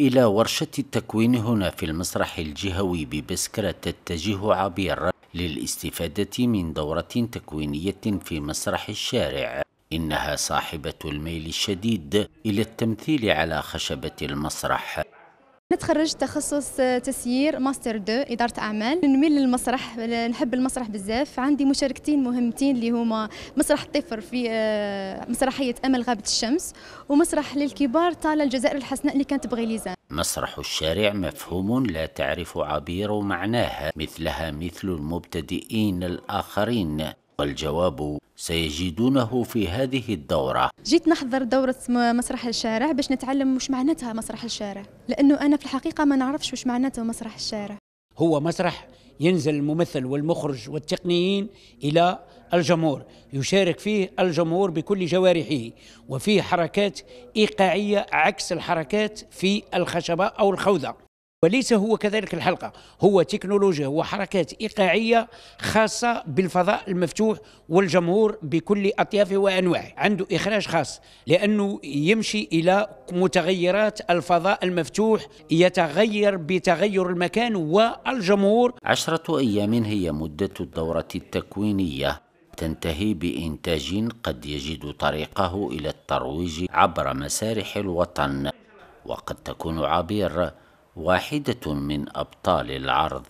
إلى ورشة التكوين هنا في المسرح الجهوي ببسكرة تتجه عبير للاستفادة من دورة تكوينية في مسرح الشارع إنها صاحبة الميل الشديد إلى التمثيل على خشبة المسرح نتخرج تخرجت تخصص تسيير ماستر 2 اداره اعمال نميل للمسرح نحب المسرح بزاف عندي مشاركتين مهمتين اللي هما مسرح الطفر في آه، مسرحيه امل غابه الشمس ومسرح للكبار طال الجزائر الحسناء اللي كانت ليزان مسرح الشارع مفهوم لا تعرف عبير معناه مثلها مثل المبتدئين الاخرين والجواب سيجدونه في هذه الدورة جيت نحضر دورة مسرح الشارع باش نتعلم وش معناتها مسرح الشارع لأنه أنا في الحقيقة ما نعرفش وش معناته مسرح الشارع هو مسرح ينزل الممثل والمخرج والتقنيين إلى الجمهور يشارك فيه الجمهور بكل جوارحه وفيه حركات إيقاعية عكس الحركات في الخشبة أو الخوذة وليس هو كذلك الحلقة هو تكنولوجيا هو حركات إيقاعية خاصة بالفضاء المفتوح والجمهور بكل أطيافه وأنواعه عنده إخراج خاص لأنه يمشي إلى متغيرات الفضاء المفتوح يتغير بتغير المكان والجمهور عشرة أيام هي مدة الدورة التكوينية تنتهي بإنتاج قد يجد طريقه إلى الترويج عبر مسارح الوطن وقد تكون عبير واحدة من أبطال العرض